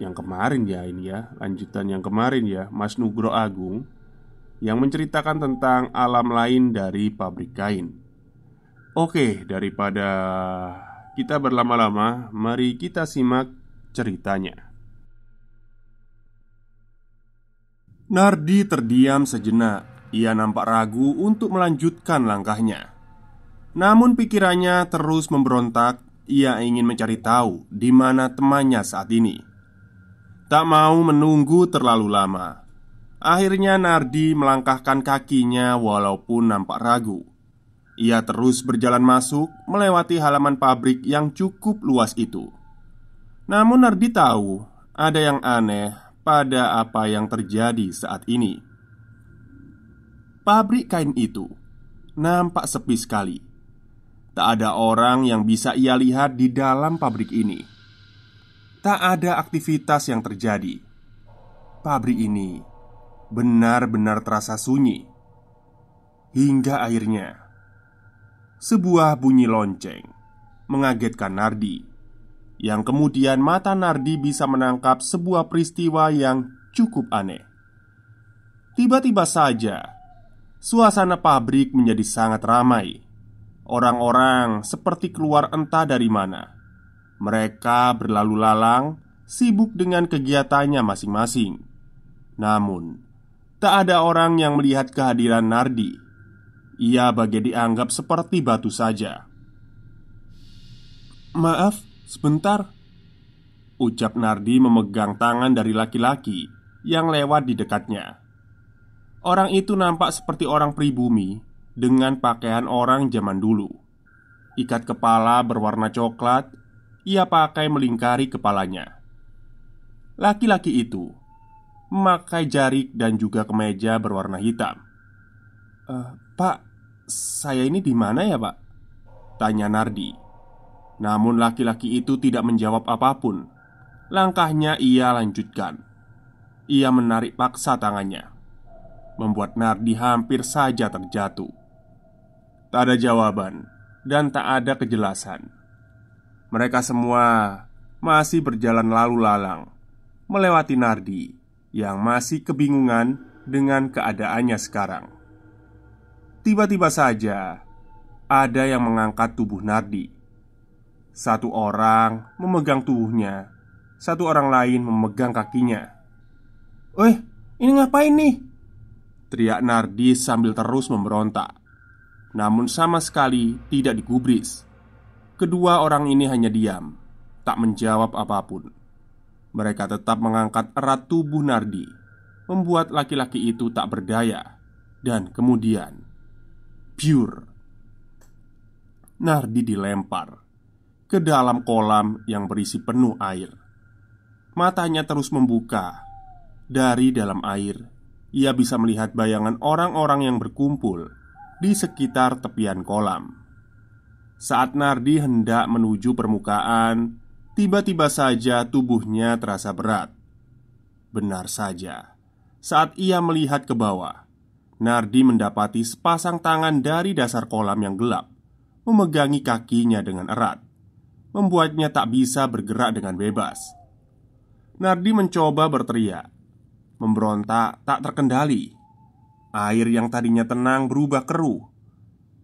yang kemarin ya ini ya Lanjutan yang kemarin ya Mas Nugro Agung Yang menceritakan tentang alam lain dari pabrik kain Oke daripada kita berlama-lama Mari kita simak ceritanya Nardi terdiam sejenak Ia nampak ragu untuk melanjutkan langkahnya Namun pikirannya terus memberontak ia ingin mencari tahu di mana temannya saat ini. Tak mau menunggu terlalu lama Akhirnya Nardi melangkahkan kakinya walaupun nampak ragu Ia terus berjalan masuk melewati halaman pabrik yang cukup luas itu Namun Nardi tahu ada yang aneh pada apa yang terjadi saat ini Pabrik kain itu nampak sepi sekali Tak ada orang yang bisa ia lihat di dalam pabrik ini tak ada aktivitas yang terjadi. Pabrik ini benar-benar terasa sunyi, hingga akhirnya sebuah bunyi lonceng mengagetkan Nardi, yang kemudian mata Nardi bisa menangkap sebuah peristiwa yang cukup aneh. Tiba-tiba saja, suasana pabrik menjadi sangat ramai. Orang-orang seperti keluar entah dari mana. Mereka berlalu lalang, sibuk dengan kegiatannya masing-masing. Namun, tak ada orang yang melihat kehadiran Nardi. Ia bagai dianggap seperti batu saja. "Maaf, sebentar," ucap Nardi, memegang tangan dari laki-laki yang lewat di dekatnya. Orang itu nampak seperti orang pribumi dengan pakaian orang zaman dulu. Ikat kepala berwarna coklat ia pakai melingkari kepalanya. Laki-laki itu memakai jarik dan juga kemeja berwarna hitam. E, "Pak, saya ini di mana ya, Pak?" tanya Nardi. Namun laki-laki itu tidak menjawab apapun. Langkahnya ia lanjutkan. Ia menarik paksa tangannya, membuat Nardi hampir saja terjatuh. Tak ada jawaban dan tak ada kejelasan. Mereka semua masih berjalan lalu lalang melewati Nardi yang masih kebingungan dengan keadaannya sekarang. Tiba-tiba saja ada yang mengangkat tubuh Nardi. Satu orang memegang tubuhnya, satu orang lain memegang kakinya. "Eh, ini ngapain nih?" teriak Nardi sambil terus memberontak. Namun sama sekali tidak digubris. Kedua orang ini hanya diam, tak menjawab apapun. Mereka tetap mengangkat erat tubuh Nardi, membuat laki-laki itu tak berdaya, dan kemudian pure. Nardi dilempar ke dalam kolam yang berisi penuh air. Matanya terus membuka. Dari dalam air, ia bisa melihat bayangan orang-orang yang berkumpul di sekitar tepian kolam. Saat Nardi hendak menuju permukaan, tiba-tiba saja tubuhnya terasa berat. Benar saja, saat ia melihat ke bawah, Nardi mendapati sepasang tangan dari dasar kolam yang gelap memegangi kakinya dengan erat, membuatnya tak bisa bergerak dengan bebas. Nardi mencoba berteriak, memberontak tak terkendali. Air yang tadinya tenang berubah keruh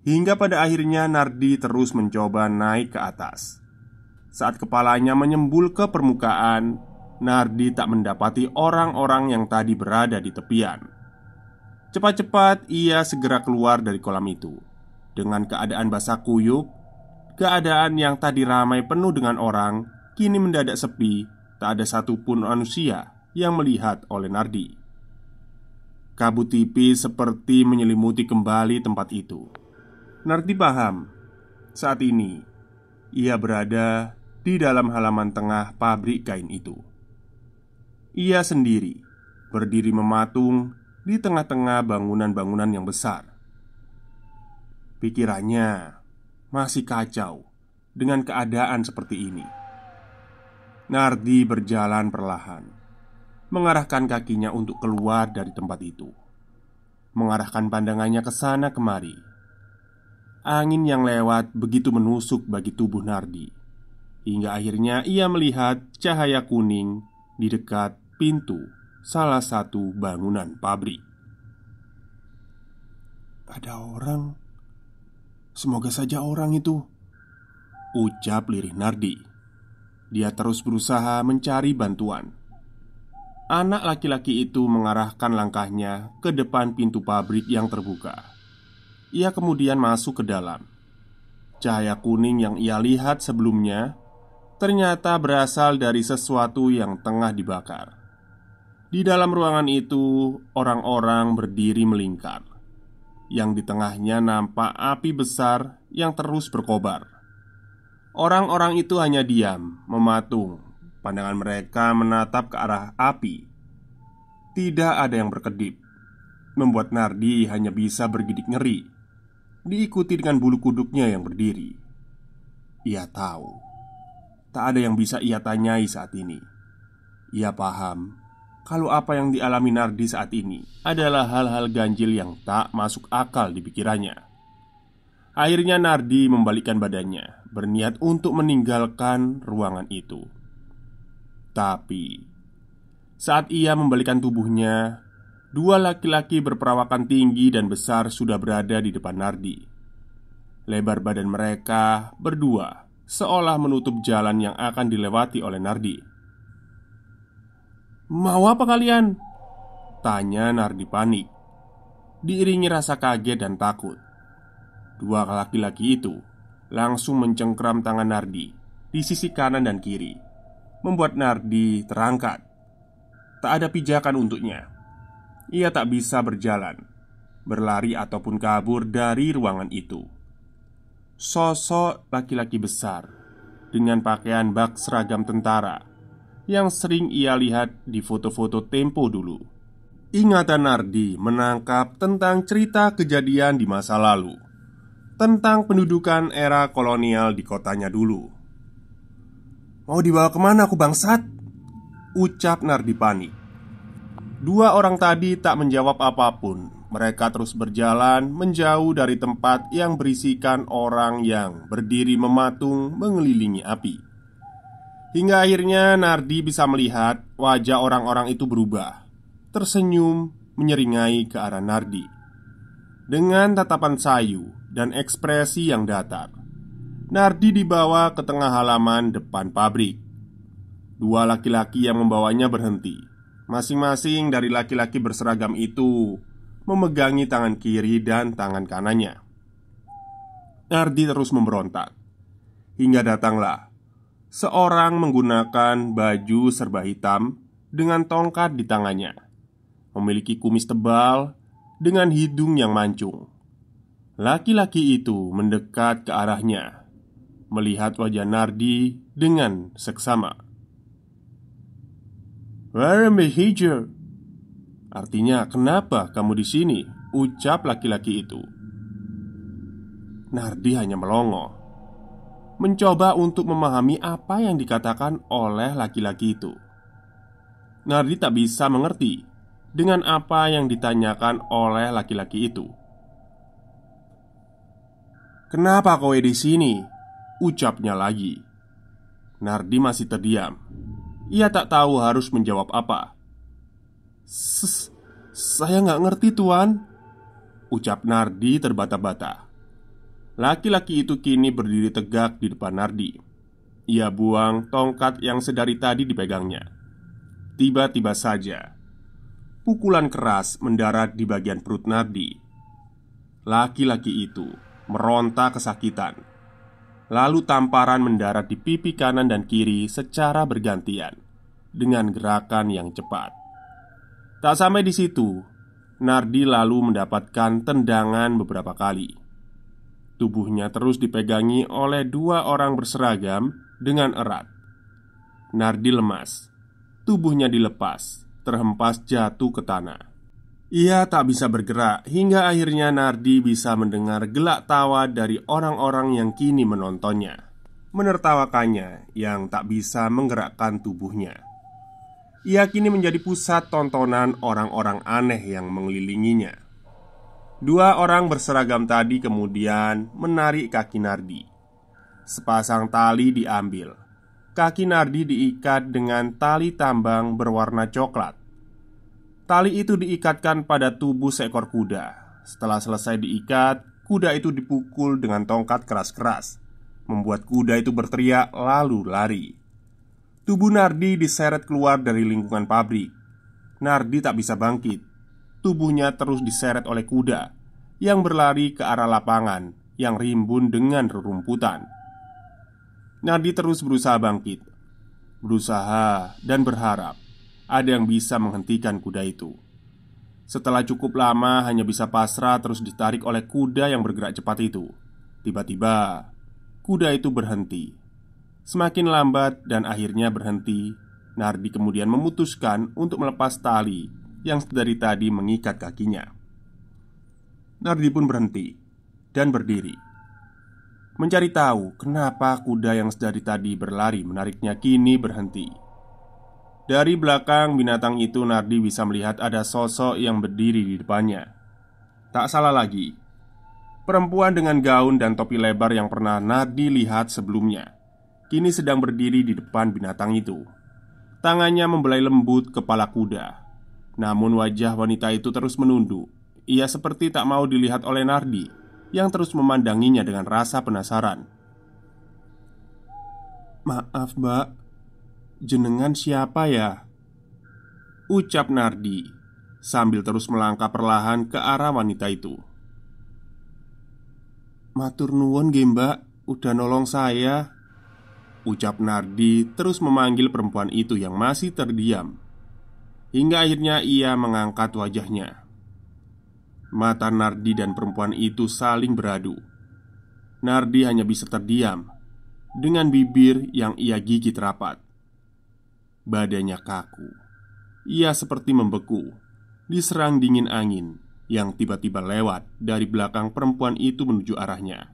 Hingga pada akhirnya Nardi terus mencoba naik ke atas Saat kepalanya menyembul ke permukaan Nardi tak mendapati orang-orang yang tadi berada di tepian Cepat-cepat ia segera keluar dari kolam itu Dengan keadaan basah kuyup Keadaan yang tadi ramai penuh dengan orang Kini mendadak sepi Tak ada satupun manusia yang melihat oleh Nardi Kabut tipis seperti menyelimuti kembali tempat itu Nardi paham Saat ini Ia berada di dalam halaman tengah pabrik kain itu Ia sendiri Berdiri mematung di tengah-tengah bangunan-bangunan yang besar Pikirannya masih kacau dengan keadaan seperti ini Nardi berjalan perlahan Mengarahkan kakinya untuk keluar dari tempat itu Mengarahkan pandangannya ke sana kemari Angin yang lewat begitu menusuk bagi tubuh Nardi Hingga akhirnya ia melihat cahaya kuning di dekat pintu salah satu bangunan pabrik Ada orang Semoga saja orang itu Ucap lirih Nardi Dia terus berusaha mencari bantuan anak laki-laki itu mengarahkan langkahnya ke depan pintu pabrik yang terbuka. Ia kemudian masuk ke dalam. Cahaya kuning yang ia lihat sebelumnya ternyata berasal dari sesuatu yang tengah dibakar. Di dalam ruangan itu, orang-orang berdiri melingkar. Yang di tengahnya nampak api besar yang terus berkobar. Orang-orang itu hanya diam, mematung. Pandangan mereka menatap ke arah api. Tidak ada yang berkedip, membuat Nardi hanya bisa bergidik ngeri diikuti dengan bulu kuduknya yang berdiri. Ia tahu, tak ada yang bisa ia tanyai saat ini. Ia paham kalau apa yang dialami Nardi saat ini adalah hal-hal ganjil yang tak masuk akal di pikirannya. Akhirnya Nardi membalikkan badannya, berniat untuk meninggalkan ruangan itu. Tapi saat ia membalikkan tubuhnya, Dua laki-laki berperawakan tinggi dan besar sudah berada di depan Nardi. Lebar badan mereka berdua seolah menutup jalan yang akan dilewati oleh Nardi. "Mau apa kalian?" tanya Nardi panik. Diiringi rasa kaget dan takut. Dua laki-laki itu langsung mencengkram tangan Nardi di sisi kanan dan kiri, membuat Nardi terangkat. Tak ada pijakan untuknya ia tak bisa berjalan, berlari ataupun kabur dari ruangan itu. Sosok laki-laki besar dengan pakaian bak seragam tentara yang sering ia lihat di foto-foto Tempo dulu. Ingatan Nardi menangkap tentang cerita kejadian di masa lalu tentang pendudukan era kolonial di kotanya dulu. Mau dibawa kemana aku bangsat? Ucap Nardi panik Dua orang tadi tak menjawab apapun. Mereka terus berjalan menjauh dari tempat yang berisikan orang yang berdiri mematung mengelilingi api. Hingga akhirnya Nardi bisa melihat wajah orang-orang itu berubah, tersenyum, menyeringai ke arah Nardi dengan tatapan sayu dan ekspresi yang datar. Nardi dibawa ke tengah halaman depan pabrik. Dua laki-laki yang membawanya berhenti Masing-masing dari laki-laki berseragam itu memegangi tangan kiri dan tangan kanannya. Ardi terus memberontak hingga datanglah seorang menggunakan baju serba hitam dengan tongkat di tangannya, memiliki kumis tebal dengan hidung yang mancung. Laki-laki itu mendekat ke arahnya, melihat wajah Nardi dengan seksama. Where am I here? Artinya, kenapa kamu di sini? Ucap laki-laki itu Nardi hanya melongo Mencoba untuk memahami apa yang dikatakan oleh laki-laki itu Nardi tak bisa mengerti Dengan apa yang ditanyakan oleh laki-laki itu Kenapa kowe di sini? Ucapnya lagi Nardi masih terdiam ia tak tahu harus menjawab apa Saya nggak ngerti tuan Ucap Nardi terbata-bata Laki-laki itu kini berdiri tegak di depan Nardi Ia buang tongkat yang sedari tadi dipegangnya Tiba-tiba saja Pukulan keras mendarat di bagian perut Nardi Laki-laki itu meronta kesakitan Lalu tamparan mendarat di pipi kanan dan kiri secara bergantian Dengan gerakan yang cepat Tak sampai di situ Nardi lalu mendapatkan tendangan beberapa kali Tubuhnya terus dipegangi oleh dua orang berseragam dengan erat Nardi lemas Tubuhnya dilepas Terhempas jatuh ke tanah ia tak bisa bergerak hingga akhirnya Nardi bisa mendengar gelak tawa dari orang-orang yang kini menontonnya Menertawakannya yang tak bisa menggerakkan tubuhnya Ia kini menjadi pusat tontonan orang-orang aneh yang mengelilinginya Dua orang berseragam tadi kemudian menarik kaki Nardi Sepasang tali diambil Kaki Nardi diikat dengan tali tambang berwarna coklat Tali itu diikatkan pada tubuh seekor kuda. Setelah selesai diikat, kuda itu dipukul dengan tongkat keras-keras, membuat kuda itu berteriak lalu lari. Tubuh Nardi diseret keluar dari lingkungan pabrik. Nardi tak bisa bangkit. Tubuhnya terus diseret oleh kuda yang berlari ke arah lapangan yang rimbun dengan rerumputan. Nardi terus berusaha bangkit, berusaha dan berharap ada yang bisa menghentikan kuda itu. Setelah cukup lama, hanya bisa pasrah terus ditarik oleh kuda yang bergerak cepat itu. Tiba-tiba, kuda itu berhenti. Semakin lambat dan akhirnya berhenti, Nardi kemudian memutuskan untuk melepas tali yang dari tadi mengikat kakinya. Nardi pun berhenti dan berdiri. Mencari tahu kenapa kuda yang sedari tadi berlari menariknya kini berhenti. Dari belakang binatang itu Nardi bisa melihat ada sosok yang berdiri di depannya Tak salah lagi Perempuan dengan gaun dan topi lebar yang pernah Nardi lihat sebelumnya Kini sedang berdiri di depan binatang itu Tangannya membelai lembut kepala kuda Namun wajah wanita itu terus menunduk Ia seperti tak mau dilihat oleh Nardi Yang terus memandanginya dengan rasa penasaran Maaf mbak Jenengan siapa ya? Ucap Nardi Sambil terus melangkah perlahan ke arah wanita itu Matur nuwun nggih Udah nolong saya Ucap Nardi terus memanggil perempuan itu yang masih terdiam Hingga akhirnya ia mengangkat wajahnya Mata Nardi dan perempuan itu saling beradu Nardi hanya bisa terdiam Dengan bibir yang ia gigit rapat Badannya kaku Ia seperti membeku Diserang dingin angin Yang tiba-tiba lewat dari belakang perempuan itu menuju arahnya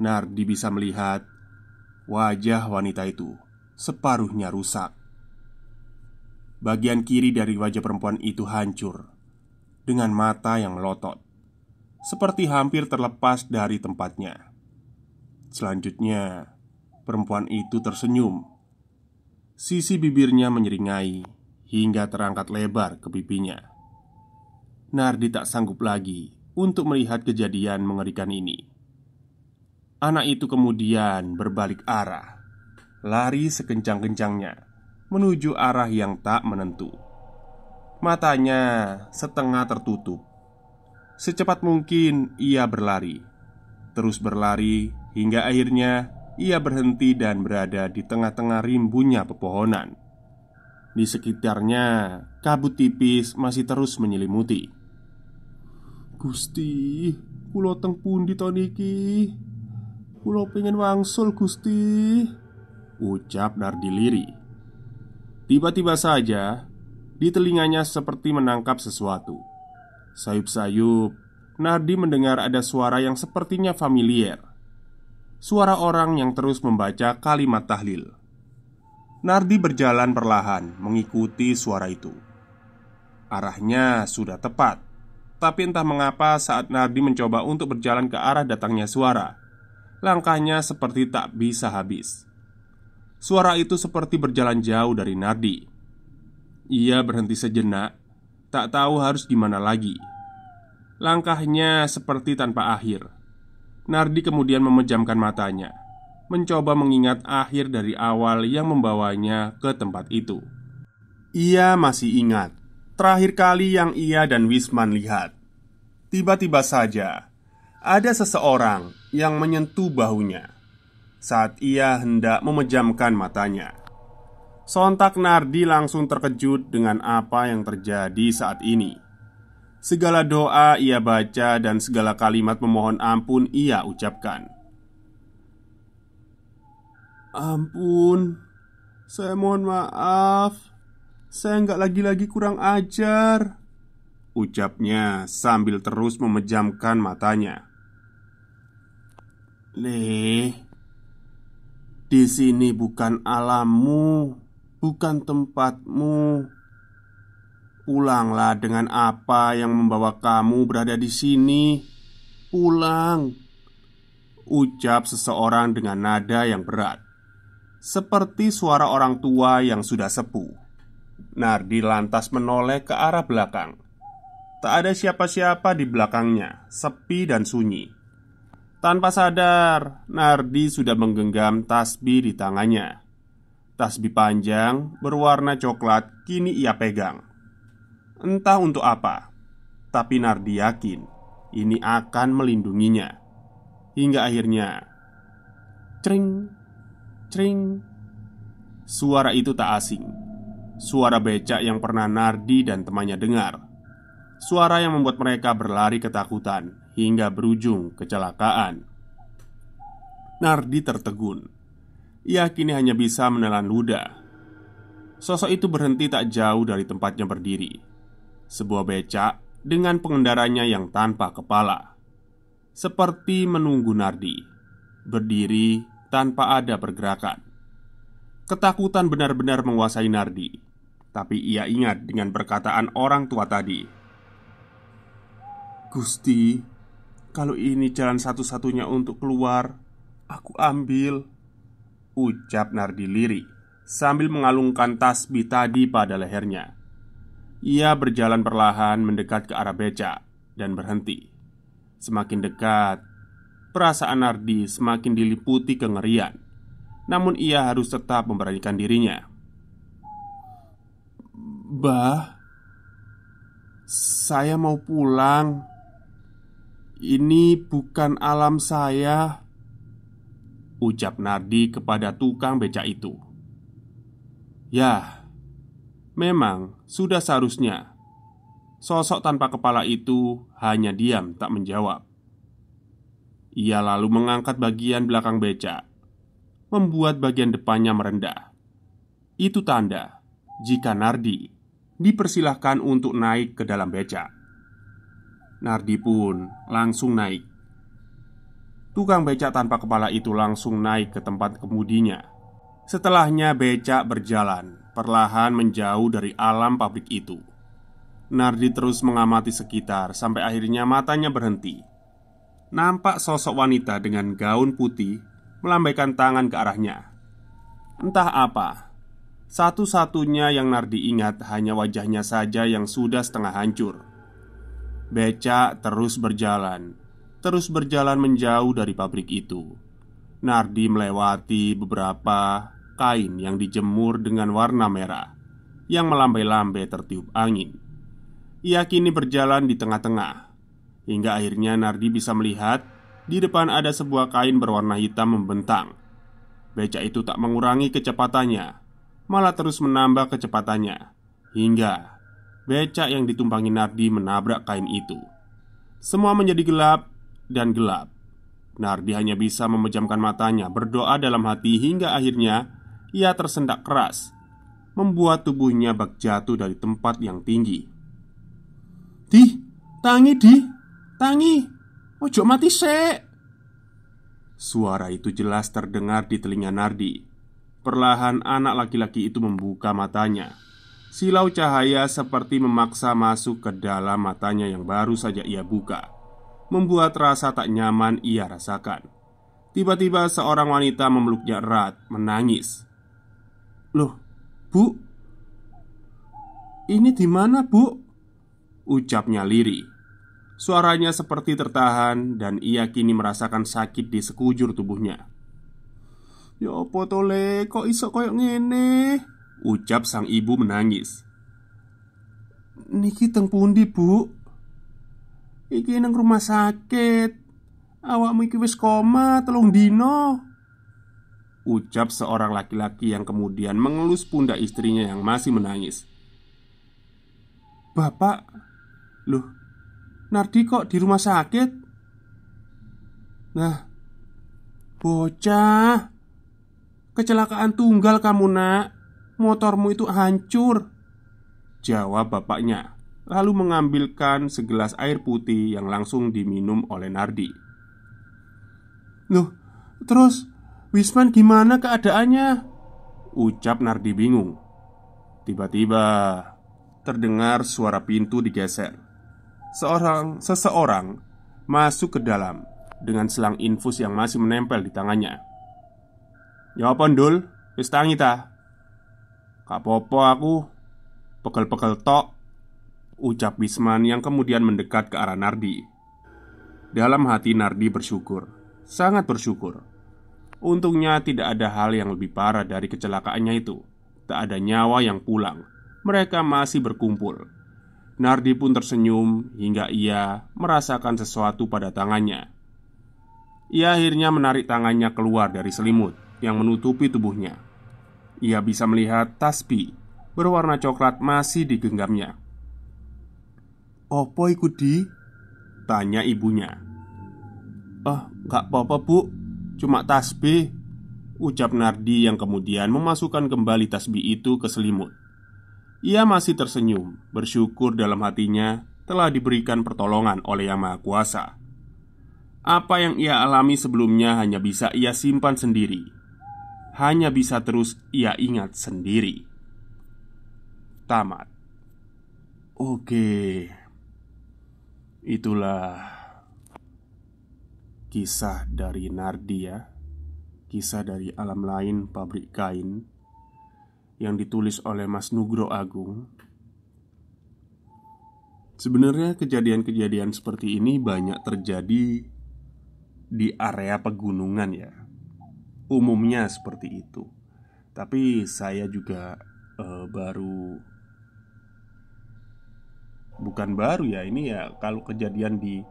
Nardi bisa melihat Wajah wanita itu Separuhnya rusak Bagian kiri dari wajah perempuan itu hancur Dengan mata yang melotot Seperti hampir terlepas dari tempatnya Selanjutnya, perempuan itu tersenyum Sisi bibirnya menyeringai hingga terangkat lebar ke pipinya. Nardi tak sanggup lagi untuk melihat kejadian mengerikan ini. Anak itu kemudian berbalik arah, lari sekencang-kencangnya menuju arah yang tak menentu. Matanya setengah tertutup. Secepat mungkin ia berlari, terus berlari hingga akhirnya ia berhenti dan berada di tengah-tengah rimbunnya pepohonan. Di sekitarnya, kabut tipis masih terus menyelimuti. Gusti, pulau teng pundi toniki Pulau Kulo pengen wangsul, Gusti. Ucap Nardi liri. Tiba-tiba saja, di telinganya seperti menangkap sesuatu. Sayup-sayup, Nardi mendengar ada suara yang sepertinya familiar suara orang yang terus membaca kalimat tahlil. Nardi berjalan perlahan mengikuti suara itu. Arahnya sudah tepat, tapi entah mengapa saat Nardi mencoba untuk berjalan ke arah datangnya suara, langkahnya seperti tak bisa habis. Suara itu seperti berjalan jauh dari Nardi. Ia berhenti sejenak, tak tahu harus gimana lagi. Langkahnya seperti tanpa akhir Nardi kemudian memejamkan matanya, mencoba mengingat akhir dari awal yang membawanya ke tempat itu. Ia masih ingat terakhir kali yang ia dan Wisman lihat. Tiba-tiba saja ada seseorang yang menyentuh bahunya saat ia hendak memejamkan matanya. Sontak Nardi langsung terkejut dengan apa yang terjadi saat ini. Segala doa ia baca dan segala kalimat memohon ampun ia ucapkan. Ampun, saya mohon maaf. Saya nggak lagi-lagi kurang ajar. Ucapnya sambil terus memejamkan matanya. Leh, di sini bukan alammu, bukan tempatmu Pulanglah dengan apa yang membawa kamu berada di sini. Pulang, ucap seseorang dengan nada yang berat, seperti suara orang tua yang sudah sepuh. Nardi lantas menoleh ke arah belakang. Tak ada siapa-siapa di belakangnya, sepi dan sunyi. Tanpa sadar, Nardi sudah menggenggam tasbih di tangannya. Tasbih panjang berwarna coklat kini ia pegang Entah untuk apa Tapi Nardi yakin Ini akan melindunginya Hingga akhirnya Cering Cering Suara itu tak asing Suara becak yang pernah Nardi dan temannya dengar Suara yang membuat mereka berlari ketakutan Hingga berujung kecelakaan Nardi tertegun Ia kini hanya bisa menelan ludah Sosok itu berhenti tak jauh dari tempatnya berdiri sebuah becak dengan pengendaranya yang tanpa kepala Seperti menunggu Nardi Berdiri tanpa ada pergerakan Ketakutan benar-benar menguasai Nardi Tapi ia ingat dengan perkataan orang tua tadi Gusti, kalau ini jalan satu-satunya untuk keluar Aku ambil Ucap Nardi lirik sambil mengalungkan tasbih tadi pada lehernya. Ia berjalan perlahan mendekat ke arah becak dan berhenti. Semakin dekat, perasaan Nardi semakin diliputi kengerian. Namun ia harus tetap memberanikan dirinya. "Bah, saya mau pulang. Ini bukan alam saya," ucap Nardi kepada tukang becak itu. "Yah, Memang sudah seharusnya sosok tanpa kepala itu hanya diam, tak menjawab. Ia lalu mengangkat bagian belakang becak, membuat bagian depannya merendah. Itu tanda jika Nardi dipersilahkan untuk naik ke dalam becak. Nardi pun langsung naik. Tukang becak tanpa kepala itu langsung naik ke tempat kemudinya. Setelahnya, becak berjalan Perlahan menjauh dari alam pabrik itu Nardi terus mengamati sekitar sampai akhirnya matanya berhenti Nampak sosok wanita dengan gaun putih Melambaikan tangan ke arahnya Entah apa Satu-satunya yang Nardi ingat hanya wajahnya saja yang sudah setengah hancur Becak terus berjalan Terus berjalan menjauh dari pabrik itu Nardi melewati beberapa kain yang dijemur dengan warna merah yang melambai-lambai tertiup angin. Ia kini berjalan di tengah-tengah hingga akhirnya Nardi bisa melihat di depan ada sebuah kain berwarna hitam membentang. Becak itu tak mengurangi kecepatannya, malah terus menambah kecepatannya hingga becak yang ditumpangi Nardi menabrak kain itu. Semua menjadi gelap dan gelap. Nardi hanya bisa memejamkan matanya, berdoa dalam hati hingga akhirnya ia tersendak keras, membuat tubuhnya bak jatuh dari tempat yang tinggi. "Di, tangi di, tangi. Ojo mati se. Suara itu jelas terdengar di telinga Nardi. Perlahan anak laki-laki itu membuka matanya. Silau cahaya seperti memaksa masuk ke dalam matanya yang baru saja ia buka, membuat rasa tak nyaman ia rasakan. Tiba-tiba seorang wanita memeluknya erat, menangis. Loh, Bu, ini di mana, Bu? Ucapnya Liri. Suaranya seperti tertahan dan ia kini merasakan sakit di sekujur tubuhnya. Ya apa tole kok iso koyok ngene? Ucap sang ibu menangis. Niki teng pundi, Bu? Iki nang rumah sakit. Awakmu iki wis koma telung dino. Ucap seorang laki-laki yang kemudian mengelus pundak istrinya yang masih menangis Bapak Loh Nardi kok di rumah sakit? Nah Bocah Kecelakaan tunggal kamu nak Motormu itu hancur Jawab bapaknya Lalu mengambilkan segelas air putih yang langsung diminum oleh Nardi Loh, terus Wisman gimana keadaannya? Ucap Nardi bingung Tiba-tiba terdengar suara pintu digeser Seorang, seseorang masuk ke dalam Dengan selang infus yang masih menempel di tangannya Ya apa ndul? Wis tangi ta? Kak popo aku Pegel-pegel tok Ucap Wisman yang kemudian mendekat ke arah Nardi Dalam hati Nardi bersyukur Sangat bersyukur Untungnya tidak ada hal yang lebih parah dari kecelakaannya itu Tak ada nyawa yang pulang Mereka masih berkumpul Nardi pun tersenyum hingga ia merasakan sesuatu pada tangannya Ia akhirnya menarik tangannya keluar dari selimut yang menutupi tubuhnya Ia bisa melihat tasbih berwarna coklat masih digenggamnya "Apa iku di? Tanya ibunya Oh, gak apa-apa bu Cuma tasbih Ucap Nardi yang kemudian memasukkan kembali tasbih itu ke selimut Ia masih tersenyum Bersyukur dalam hatinya Telah diberikan pertolongan oleh Yang Maha Kuasa Apa yang ia alami sebelumnya hanya bisa ia simpan sendiri Hanya bisa terus ia ingat sendiri Tamat Oke Itulah Kisah dari Nardi Kisah dari alam lain pabrik kain Yang ditulis oleh Mas Nugro Agung Sebenarnya kejadian-kejadian seperti ini banyak terjadi di area pegunungan ya Umumnya seperti itu Tapi saya juga uh, baru Bukan baru ya, ini ya kalau kejadian di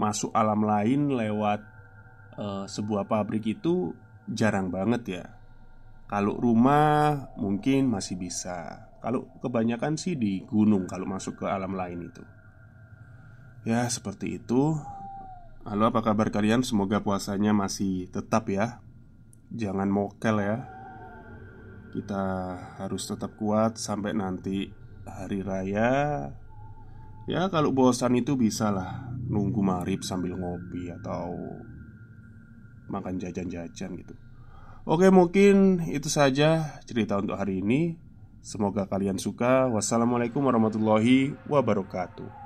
masuk alam lain lewat uh, sebuah pabrik itu jarang banget ya. Kalau rumah mungkin masih bisa. Kalau kebanyakan sih di gunung kalau masuk ke alam lain itu. Ya, seperti itu. Halo, apa kabar kalian? Semoga puasanya masih tetap ya. Jangan mokel ya. Kita harus tetap kuat sampai nanti hari raya. Ya, kalau bosan itu bisalah nunggu marib sambil ngopi atau makan jajan-jajan gitu Oke mungkin itu saja cerita untuk hari ini Semoga kalian suka Wassalamualaikum warahmatullahi wabarakatuh